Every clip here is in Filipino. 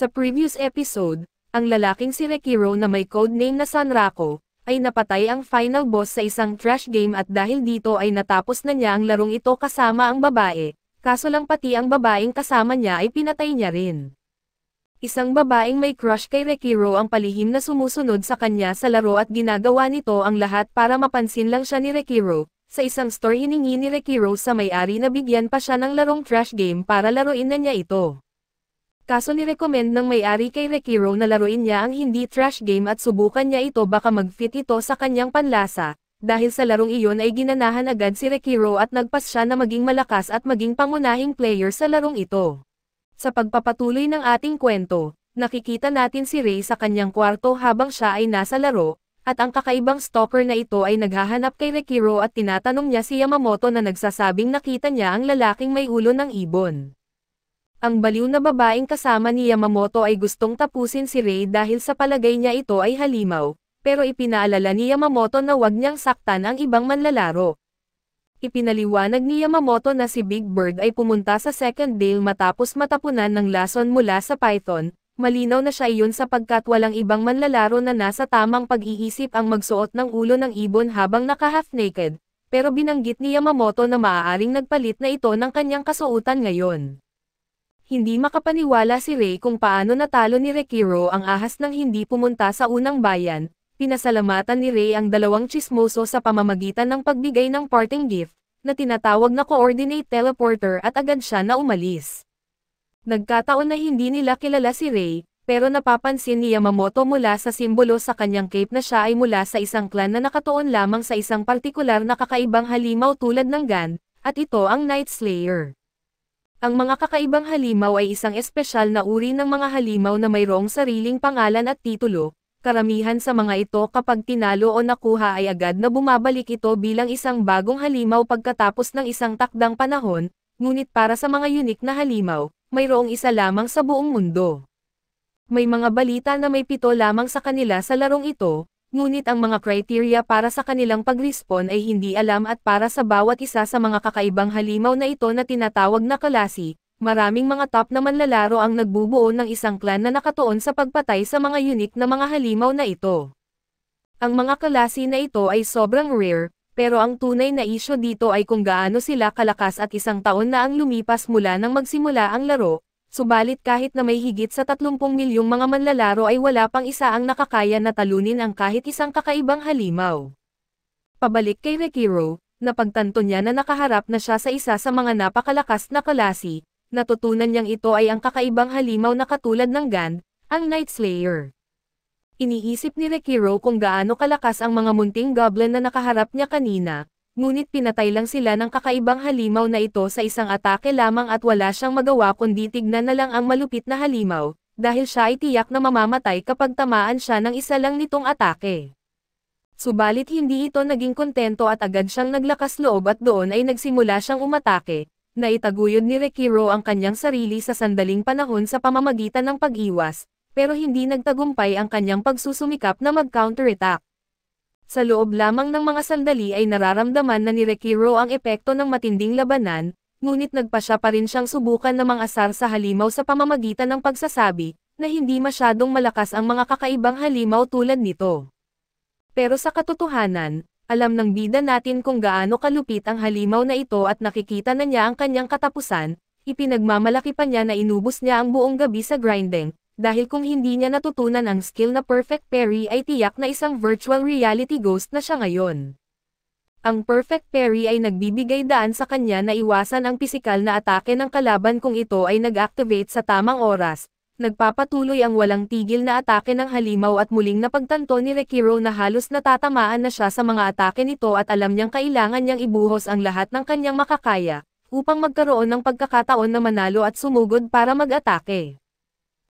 Sa previous episode, ang lalaking si Rekiro na may codename na Sanrako, ay napatay ang final boss sa isang trash game at dahil dito ay natapos na niya ang larong ito kasama ang babae, kaso lang pati ang babaeng kasama niya ay pinatay niya rin. Isang babaeng may crush kay Rekiro ang palihim na sumusunod sa kanya sa laro at ginagawa nito ang lahat para mapansin lang siya ni Rekiro. Sa isang store hiningi ni Rekiro sa may-ari na bigyan pa siya ng larong trash game para laruin na niya ito. Kaso ni-recommend ng may-ari kay Rekiro na laruin niya ang hindi trash game at subukan niya ito baka mag-fit ito sa kanyang panlasa, dahil sa larong iyon ay ginanahan agad si Rekiro at nagpas siya na maging malakas at maging pangunahing player sa larong ito. Sa pagpapatuloy ng ating kwento, nakikita natin si Ray sa kanyang kwarto habang siya ay nasa laro, at ang kakaibang stalker na ito ay naghahanap kay Rekiro at tinatanong niya si Yamamoto na nagsasabing nakita niya ang lalaking may ulo ng ibon. Ang baliw na babaeng kasama ni Yamamoto ay gustong tapusin si Rei dahil sa palagay niya ito ay halimaw, pero ipinaalala ni Yamamoto na huwag niyang saktan ang ibang manlalaro. Ipinaliwanag ni Yamamoto na si Big Bird ay pumunta sa Second Dale matapos matapunan ng lason mula sa Python, malinaw na siya iyon sapagkat walang ibang manlalaro na nasa tamang pag-iisip ang magsuot ng ulo ng ibon habang naka-half naked, pero binanggit ni Yamamoto na maaaring nagpalit na ito ng kanyang kasuotan ngayon hindi makapaniwala si Ray kung paano natalo ni Rekiro ang ahas nang hindi pumunta sa unang bayan, pinasalamatan ni Ray ang dalawang chismoso sa pamamagitan ng pagbigay ng parting gift, na tinatawag na coordinate teleporter at agad siya na umalis. Nagkataon na hindi nila kilala si Ray, pero napapansin ni Yamamoto mula sa simbolo sa kanyang cape na siya ay mula sa isang clan na nakatuon lamang sa isang partikular na kakaibang halimaw tulad ng Gan, at ito ang Night Slayer. Ang mga kakaibang halimaw ay isang espesyal na uri ng mga halimaw na mayroong sariling pangalan at titulo, karamihan sa mga ito kapag tinalo o nakuha ay agad na bumabalik ito bilang isang bagong halimaw pagkatapos ng isang takdang panahon, ngunit para sa mga unique na halimaw, mayroong isa lamang sa buong mundo. May mga balita na may pito lamang sa kanila sa larong ito, Ngunit ang mga criteria para sa kanilang pag-respond ay hindi alam at para sa bawat isa sa mga kakaibang halimaw na ito na tinatawag na kalasi, maraming mga top na manlalaro ang nagbubuo ng isang clan na nakatuon sa pagpatay sa mga unique na mga halimaw na ito. Ang mga kalasi na ito ay sobrang rare, pero ang tunay na isyo dito ay kung gaano sila kalakas at isang taon na ang lumipas mula nang magsimula ang laro, Subalit kahit na may higit sa 30 milyong mga manlalaro ay wala pang isa ang nakakaya na talunin ang kahit isang kakaibang halimaw. Pabalik kay Rekiro, napagtanto niya na nakaharap na siya sa isa sa mga napakalakas na kalasi, natutunan niyang ito ay ang kakaibang halimaw na katulad ng Gand, ang Night Slayer. Iniisip ni Rekiro kung gaano kalakas ang mga munting goblin na nakaharap niya kanina, ngunit pinatay lang sila ng kakaibang halimaw na ito sa isang atake lamang at wala siyang magawa kundi tignan na lang ang malupit na halimaw, dahil siya ay tiyak na mamamatay kapag tamaan siya ng isa lang nitong atake. Subalit hindi ito naging kontento at agad siyang naglakas loob at doon ay nagsimula siyang umatake, na itaguyod ni Rekiro ang kanyang sarili sa sandaling panahon sa pamamagitan ng pag-iwas, pero hindi nagtagumpay ang kanyang pagsusumikap na mag-counterattack. Sa loob lamang ng mga sandali ay nararamdaman na ni Rekiro ang epekto ng matinding labanan, ngunit nagpa nagpasya pa rin siyang subukan ng mga asar sa halimaw sa pamamagitan ng pagsasabi, na hindi masyadong malakas ang mga kakaibang halimaw tulad nito. Pero sa katotohanan, alam ng bida natin kung gaano kalupit ang halimaw na ito at nakikita na niya ang kanyang katapusan, ipinagmamalaki pa niya na inubos niya ang buong gabi sa grinding, dahil kung hindi niya natutunan ang skill na perfect parry ay tiyak na isang virtual reality ghost na siya ngayon. Ang perfect parry ay nagbibigay daan sa kanya na iwasan ang pisikal na atake ng kalaban kung ito ay nag-activate sa tamang oras. Nagpapatuloy ang walang tigil na atake ng halimaw at muling napagtanto ni Rekiro na halos natatamaan na siya sa mga atake nito at alam niyang kailangan niyang ibuhos ang lahat ng kanyang makakaya, upang magkaroon ng pagkakataon na manalo at sumugod para mag-atake.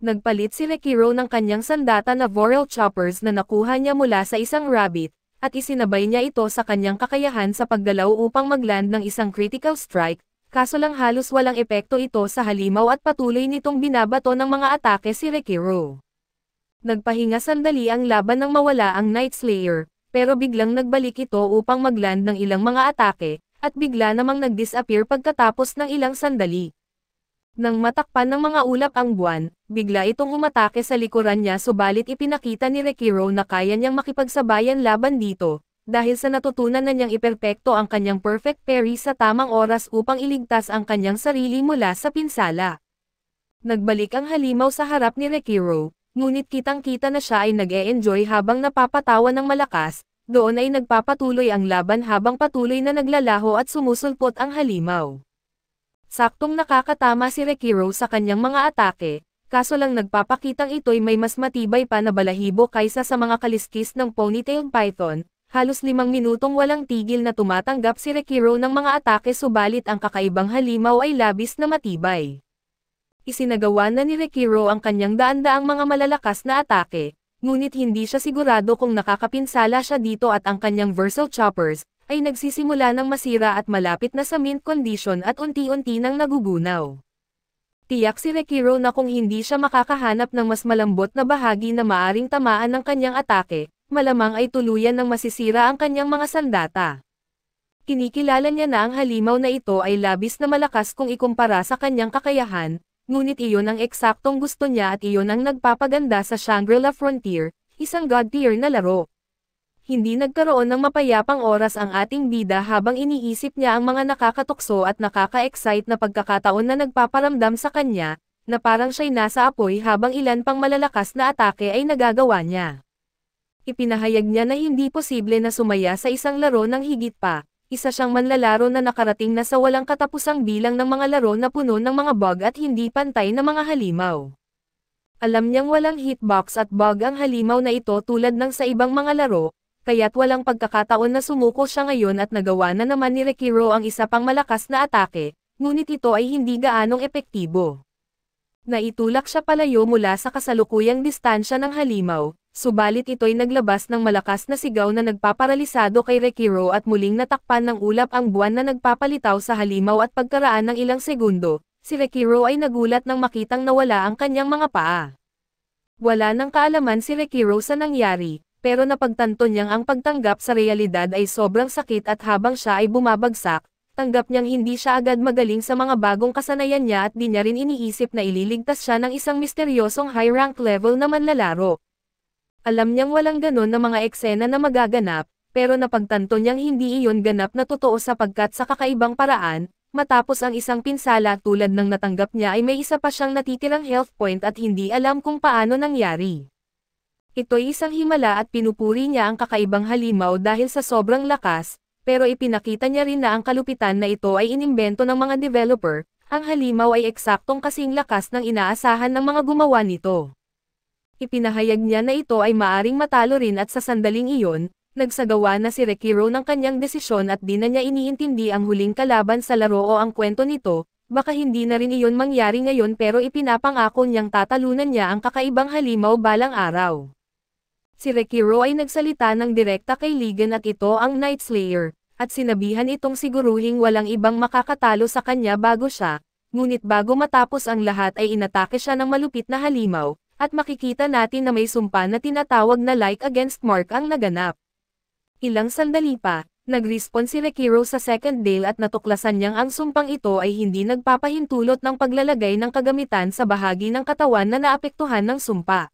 Nagpalit si Rekiro ng kanyang sandata na Vorel Choppers na nakuha niya mula sa isang rabbit, at isinabay niya ito sa kanyang kakayahan sa paggalaw upang magland ng isang critical strike, kaso lang halos walang epekto ito sa halimaw at patuloy nitong binabato ng mga atake si Rekiro. Nagpahinga sandali ang laban ng mawala ang Night Slayer, pero biglang nagbalik ito upang magland ng ilang mga atake, at bigla namang nagdisappear pagkatapos ng ilang sandali. Nang matakpan ng mga ulap ang buwan, bigla itong umatake sa likuran niya subalit ipinakita ni Rekiro na kaya niyang makipagsabayan laban dito, dahil sa natutunan na niyang iperpekto ang kanyang perfect parry sa tamang oras upang iligtas ang kanyang sarili mula sa pinsala. Nagbalik ang halimaw sa harap ni Rekiro, ngunit kitang-kita na siya ay nag-e-enjoy habang napapatawa ng malakas, doon ay nagpapatuloy ang laban habang patuloy na naglalaho at sumusulpot ang halimaw. Saktong nakakatama si Rekiro sa kanyang mga atake, kaso lang nagpapakitang ito'y may mas matibay pa na balahibo kaysa sa mga kaliskis ng ponytail python, halos limang minutong walang tigil na tumatanggap si Rekiro ng mga atake subalit ang kakaibang halimaw ay labis na matibay. Isinagawa na ni Rekiro ang kanyang daan-daang mga malalakas na atake, ngunit hindi siya sigurado kung nakakapinsala siya dito at ang kanyang versal choppers, ay nagsisimula ng masira at malapit na sa mint condition at unti-unti nang nagugunaw. Tiyak si Rekiro na kung hindi siya makakahanap ng mas malambot na bahagi na maaring tamaan ng kanyang atake, malamang ay tuluyan ng masisira ang kanyang mga sandata. Kinikilala niya na ang halimaw na ito ay labis na malakas kung ikumpara sa kanyang kakayahan, ngunit iyon ang eksaktong gusto niya at iyon ang nagpapaganda sa Shangri-La Frontier, isang god-tier na laro hindi nagkaroon ng mapayapang oras ang ating bida habang iniisip niya ang mga nakakatukso at nakaka-excite na pagkakataon na nagpaparamdam sa kanya, na parang siya'y nasa apoy habang ilan pang malalakas na atake ay nagagawa niya. Ipinahayag niya na hindi posible na sumaya sa isang laro ng higit pa, isa siyang manlalaro na nakarating na sa walang katapusang bilang ng mga laro na puno ng mga bug at hindi pantay na mga halimaw. Alam niyang walang hitbox at bug ang halimaw na ito tulad ng sa ibang mga laro, kaya't walang pagkakataon na sumuko siya ngayon at nagawa na naman ni Rekiro ang isa pang malakas na atake, ngunit ito ay hindi gaanong epektibo. Naitulak siya palayo mula sa kasalukuyang distansya ng halimaw, subalit ito'y naglabas ng malakas na sigaw na nagpaparalisado kay Rekiro at muling natakpan ng ulap ang buwan na nagpapalitaw sa halimaw at pagkaraan ng ilang segundo, si Rekiro ay nagulat nang makitang nawala ang kanyang mga paa. Wala nang kaalaman si Rekiro sa nangyari, pero napagtanto niyang ang pagtanggap sa realidad ay sobrang sakit at habang siya ay bumabagsak, tanggap niyang hindi siya agad magaling sa mga bagong kasanayan niya at di niya rin iniisip na ililigtas siya ng isang misteryosong high rank level na manlalaro. Alam niyang walang ganon na mga eksena na magaganap, pero napagtanto niyang hindi iyon ganap na totoo sapagkat sa kakaibang paraan, matapos ang isang pinsala tulad ng natanggap niya ay may isa pa siyang natitirang health point at hindi alam kung paano nangyari. Ito'y isang himala at pinupuri niya ang kakaibang halimaw dahil sa sobrang lakas, pero ipinakita niya rin na ang kalupitan na ito ay inimbento ng mga developer, ang halimaw ay eksaktong kasing lakas ng inaasahan ng mga gumawa nito. Ipinahayag niya na ito ay maaring matalo rin at sa sandaling iyon, nagsagawa na si Rekiro ng kanyang desisyon at di na niya iniintindi ang huling kalaban sa laro o ang kwento nito, baka hindi na rin iyon mangyari ngayon pero ipinapangako niyang tatalunan niya ang kakaibang halimaw balang araw. Si Rekiro ay nagsalita ng direkta kay Ligan at ito ang Night Slayer, at sinabihan itong siguruhing walang ibang makakatalo sa kanya bago siya, ngunit bago matapos ang lahat ay inatake siya ng malupit na halimaw, at makikita natin na may sumpa na tinatawag na like against mark ang naganap. Ilang sandali pa, Nag-respond si Rekiro sa second deal at natuklasan niyang ang sumpang ito ay hindi nagpapahintulot ng paglalagay ng kagamitan sa bahagi ng katawan na naapektuhan ng sumpa.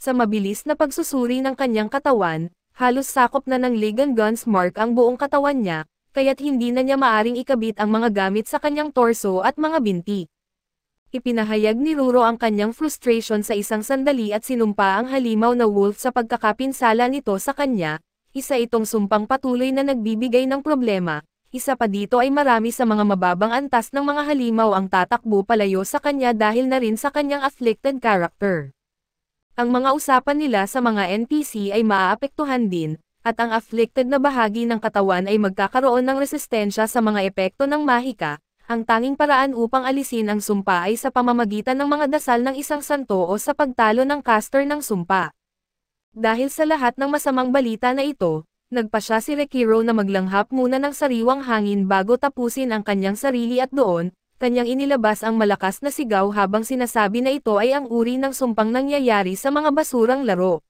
Sa mabilis na pagsusuri ng kanyang katawan, halos sakop na ng Ligan Guns Mark ang buong katawan niya, kaya't hindi na niya maaring ikabit ang mga gamit sa kanyang torso at mga binti. Ipinahayag ni Ruro ang kanyang frustration sa isang sandali at sinumpa ang halimaw na wolf sa pagkakapinsala nito sa kanya, isa itong sumpang patuloy na nagbibigay ng problema, isa pa dito ay marami sa mga mababang antas ng mga halimaw ang tatakbo palayo sa kanya dahil na rin sa kanyang afflicted character. Ang mga usapan nila sa mga NPC ay maaapektuhan din, at ang afflicted na bahagi ng katawan ay magkakaroon ng resistensya sa mga epekto ng mahika, ang tanging paraan upang alisin ang sumpa ay sa pamamagitan ng mga dasal ng isang santo o sa pagtalo ng caster ng sumpa. Dahil sa lahat ng masamang balita na ito, nagpa siya si Rekiro na maglanghap muna ng sariwang hangin bago tapusin ang kanyang sarili at doon, kanyang inilabas ang malakas na sigaw habang sinasabi na ito ay ang uri ng sumpang nangyayari sa mga basurang laro.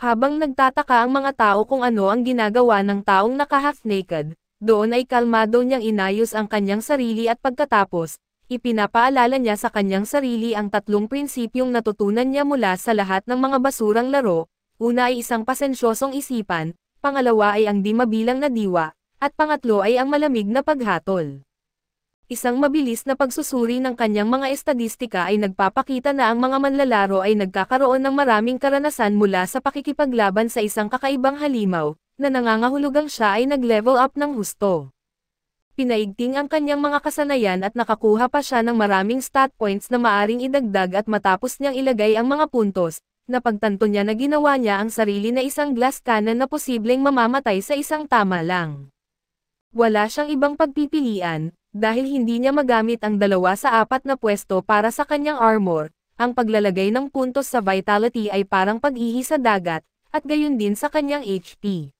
Habang nagtataka ang mga tao kung ano ang ginagawa ng taong naka-half naked, doon ay kalmado niyang inayos ang kanyang sarili at pagkatapos, ipinapaalala niya sa kanyang sarili ang tatlong prinsipyong natutunan niya mula sa lahat ng mga basurang laro, una ay isang pasensyosong isipan, pangalawa ay ang di mabilang na diwa, at pangatlo ay ang malamig na paghatol. Isang mabilis na pagsusuri ng kanyang mga estadistika ay nagpapakita na ang mga manlalaro ay nagkakaroon ng maraming karanasan mula sa pakikipaglaban sa isang kakaibang halimaw, na nangangahulugang siya ay nag-level up ng husto. Pinaigting ang kanyang mga kasanayan at nakakuha pa siya ng maraming stat points na maaring idagdag at matapos niyang ilagay ang mga puntos, napagtanto niya na ginawa niya ang sarili na isang glass cannon na posibleng mamamatay sa isang tama lang. Wala siyang ibang pagpipilian, dahil hindi niya magamit ang dalawa sa apat na pwesto para sa kanyang armor, ang paglalagay ng puntos sa vitality ay parang paghihi sa dagat, at gayon din sa kanyang HP.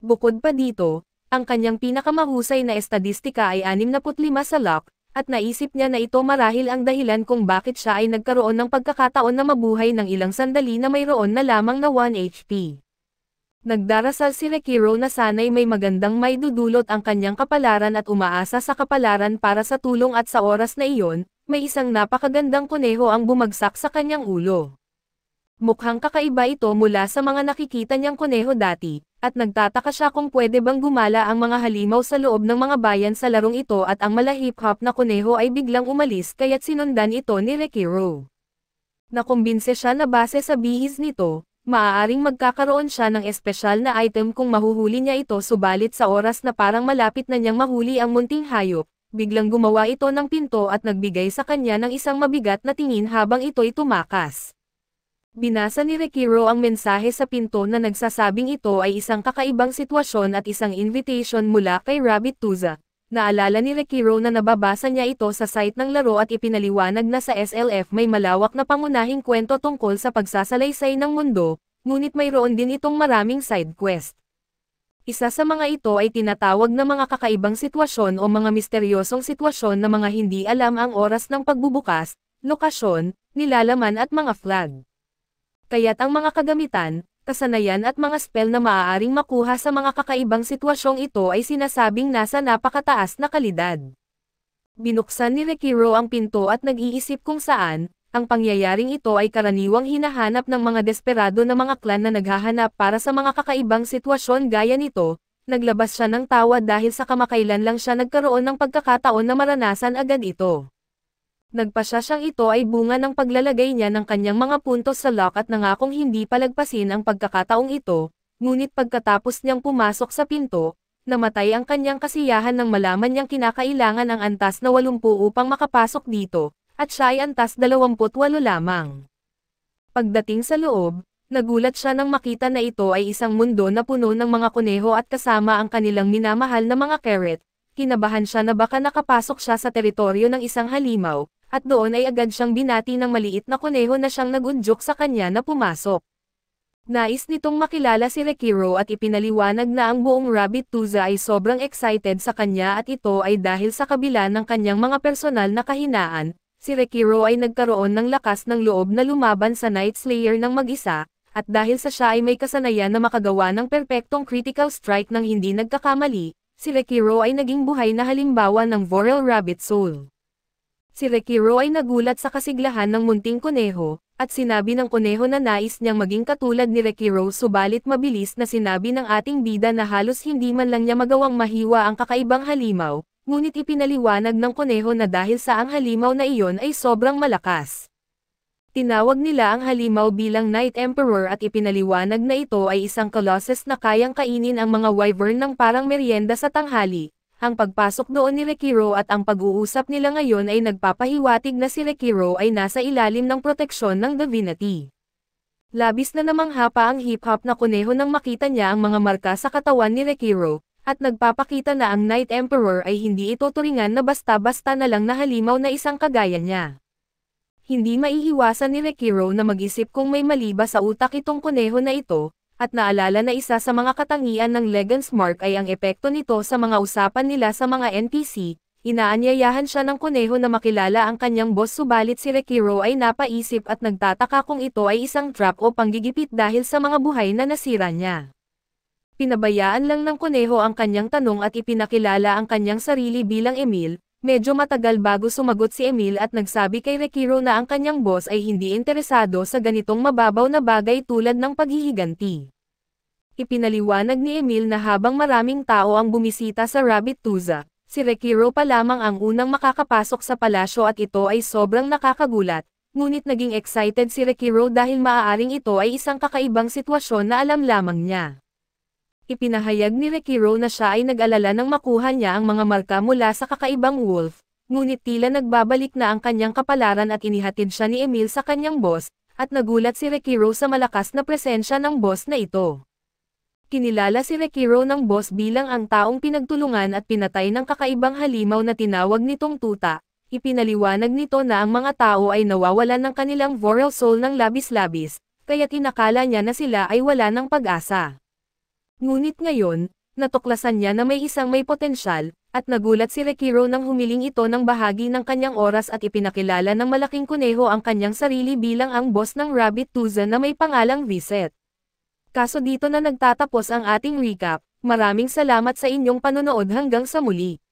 Bukod pa dito, ang kanyang pinakamahusay na estadistika ay 65 sa luck, at naisip niya na ito marahil ang dahilan kung bakit siya ay nagkaroon ng pagkakataon na mabuhay ng ilang sandali na mayroon na lamang na 1 HP. Nagdarasal si Rekiro na sana'y may magandang may dudulot ang kanyang kapalaran at umaasa sa kapalaran para sa tulong at sa oras na iyon, may isang napakagandang kuneho ang bumagsak sa kanyang ulo. Mukhang kakaiba ito mula sa mga nakikita niyang kuneho dati, at nagtataka siya kung pwede bang gumala ang mga halimaw sa loob ng mga bayan sa larong ito at ang malahip-hop na kuneho ay biglang umalis kaya't sinundan ito ni Rekiro. Nakumbinse siya na base sa bihis nito, Maaaring magkakaroon siya ng espesyal na item kung mahuhuli niya ito subalit sa oras na parang malapit na niyang mahuli ang munting hayop, biglang gumawa ito ng pinto at nagbigay sa kanya ng isang mabigat na tingin habang ito'y tumakas. Binasa ni Rekiro ang mensahe sa pinto na nagsasabing ito ay isang kakaibang sitwasyon at isang invitation mula kay Rabbit Tuzak. Naalala ni Rekiro na nababasa niya ito sa site ng laro at ipinaliwanag na sa SLF may malawak na pangunahing kwento tungkol sa pagsasalaysay ng mundo, ngunit mayroon din itong maraming side quest. Isa sa mga ito ay tinatawag na mga kakaibang sitwasyon o mga misteryosong sitwasyon na mga hindi alam ang oras ng pagbubukas, lokasyon, nilalaman at mga flag. Kaya't ang mga kagamitan, kasanayan at mga spell na maaaring makuha sa mga kakaibang sitwasyong ito ay sinasabing nasa napakataas na kalidad. Binuksan ni Rekiro ang pinto at nag-iisip kung saan, ang pangyayaring ito ay karaniwang hinahanap ng mga desperado na mga klan na naghahanap para sa mga kakaibang sitwasyon gaya nito, naglabas siya ng tawa dahil sa kamakailan lang siya nagkaroon ng pagkakataon na maranasan agad ito. Nagpasya siyang ito ay bunga ng paglalagay niya ng kanyang mga puntos sa lock at nangakong hindi palagpasin ang pagkakataong ito, ngunit pagkatapos niyang pumasok sa pinto, namatay ang kanyang kasiyahan nang malaman niyang kinakailangan ang antas na 80 upang makapasok dito, at siya ay antas 28 lamang. Pagdating sa loob, nagulat siya nang makita na ito ay isang mundo na puno ng mga kuneho at kasama ang kanilang minamahal na mga carrot. Kinabahan siya na baka nakapasok siya sa teritoryo ng isang halimaw, at doon ay agad siyang binati ng maliit na kuneho na siyang nagunjok sa kanya na pumasok. Nais nitong makilala si Rekiro at ipinaliwanag na ang buong Rabbit Tuza ay sobrang excited sa kanya at ito ay dahil sa kabila ng kanyang mga personal na kahinaan, si Rekiro ay nagkaroon ng lakas ng loob na lumaban sa Night Slayer ng mag-isa, at dahil sa siya ay may kasanayan na makagawa ng perpektong critical strike ng hindi nagkakamali, si Rekiro ay naging buhay na halimbawa ng Vorel Rabbit Soul. Si Rekiro ay nagulat sa kasiglahan ng munting kuneho, at sinabi ng kuneho na nais niyang maging katulad ni Rekiro subalit mabilis na sinabi ng ating bida na halos hindi man lang niya magawang mahiwa ang kakaibang halimaw, ngunit ipinaliwanag ng kuneho na dahil sa ang halimaw na iyon ay sobrang malakas. Tinawag nila ang halimaw bilang Night Emperor at ipinaliwanag na ito ay isang colossus na kayang kainin ang mga wyvern ng parang merienda sa tanghali, ang pagpasok noon ni Rekiro at ang pag-uusap nila ngayon ay nagpapahiwatig na si Rekiro ay nasa ilalim ng proteksyon ng divinity. Labis na namang hapa ang hip-hop na kuneho nang makita niya ang mga marka sa katawan ni Rekiro, at nagpapakita na ang Night Emperor ay hindi ito turingan na basta-basta na lang na halimaw na isang kagaya niya. Hindi maiiwasan ni Rekiro na mag-isip kung may mali ba sa utak itong kuneho na ito, at naalala na isa sa mga katangian ng Legends Mark ay ang epekto nito sa mga usapan nila sa mga NPC, inaanyayahan siya ng kuneho na makilala ang kanyang boss subalit si Rekiro ay napaisip at nagtataka kung ito ay isang trap o panggigipit dahil sa mga buhay na nasira niya. Pinabayaan lang ng kuneho ang kanyang tanong at ipinakilala ang kanyang sarili bilang Emil, Medyo matagal bago sumagot si Emil at nagsabi kay Rekiro na ang kanyang boss ay hindi interesado sa ganitong mababaw na bagay tulad ng paghihiganti. Ipinaliwanag ni Emil na habang maraming tao ang bumisita sa Rabbit Tuza, si Rekiro pa lamang ang unang makakapasok sa palasyo at ito ay sobrang nakakagulat, ngunit naging excited si Rekiro dahil maaaring ito ay isang kakaibang sitwasyon na alam lamang niya. Ipinahayag ni Rekiro na siya ay nag-alala nang makuha niya ang mga marka mula sa kakaibang wolf, ngunit tila nagbabalik na ang kanyang kapalaran at inihatid siya ni Emil sa kanyang boss, at nagulat si Rekiro sa malakas na presensya ng boss na ito. Kinilala si Rekiro ng boss bilang ang taong pinagtulungan at pinatay ng kakaibang halimaw na tinawag nitong tuta. Ipinaliwanag nito na ang mga tao ay nawawalan ng kanilang Voral Soul ng labis-labis, kaya tinakala niya na sila ay wala ng pag-asa. Ngunit ngayon, natuklasan niya na may isang may potensyal, at nagulat si Rekiro nang humiling ito ng bahagi ng kanyang oras at ipinakilala ng malaking kuneho ang kanyang sarili bilang ang boss ng Rabbit Tuzan na may pangalang Viset. Kaso dito na nagtatapos ang ating recap, maraming salamat sa inyong panonood hanggang sa muli.